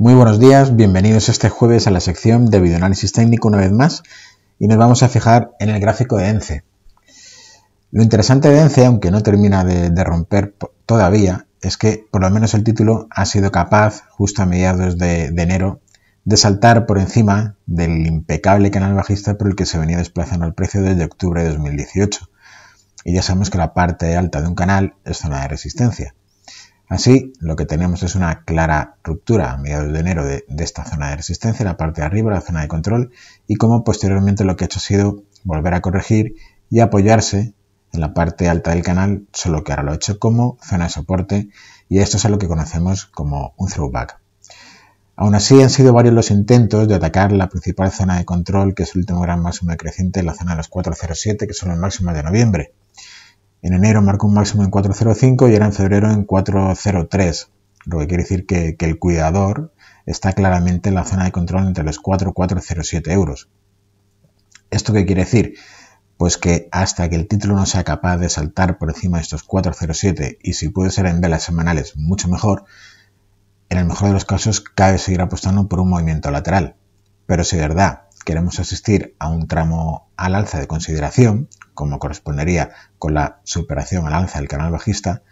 Muy buenos días, bienvenidos este jueves a la sección de videoanálisis técnico una vez más y nos vamos a fijar en el gráfico de ENCE. Lo interesante de ENCE, aunque no termina de, romper todavía, es que por lo menos el título ha sido capaz, justo a mediados de, de, enero, de saltar por encima del impecable canal bajista por el que se venía desplazando el precio desde octubre de 2018. Y ya sabemos que la parte alta de un canal es zona de resistencia. Así, lo que tenemos es una clara ruptura a mediados de enero de, esta zona de resistencia, la parte de arriba, la zona de control, y como posteriormente lo que ha hecho ha sido volver a corregir y apoyarse en la parte alta del canal, solo que ahora lo ha hecho como zona de soporte, y esto es a lo que conocemos como un throwback. Aún así, han sido varios los intentos de atacar la principal zona de control, que es el último gran máximo creciente, la zona de los 407, que son los máximos de noviembre. En enero marcó un máximo en 4.05 y ahora en febrero en 4.03, lo que quiere decir que, el cuidador está claramente en la zona de control entre los 4.407 euros. ¿Esto qué quiere decir? Pues que hasta que el título no sea capaz de saltar por encima de estos 4.07 y si puede ser en velas semanales mucho mejor, en el mejor de los casos cabe seguir apostando por un movimiento lateral. Pero si de verdad queremos asistir a un tramo al alza de consideración, como correspondería con la superación al alza del canal bajista,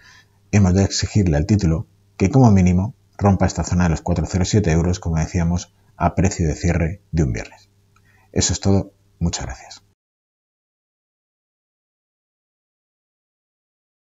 hemos de exigirle al título que como mínimo rompa esta zona de los 407 euros, como decíamos, a precio de cierre de un viernes. Eso es todo, muchas gracias.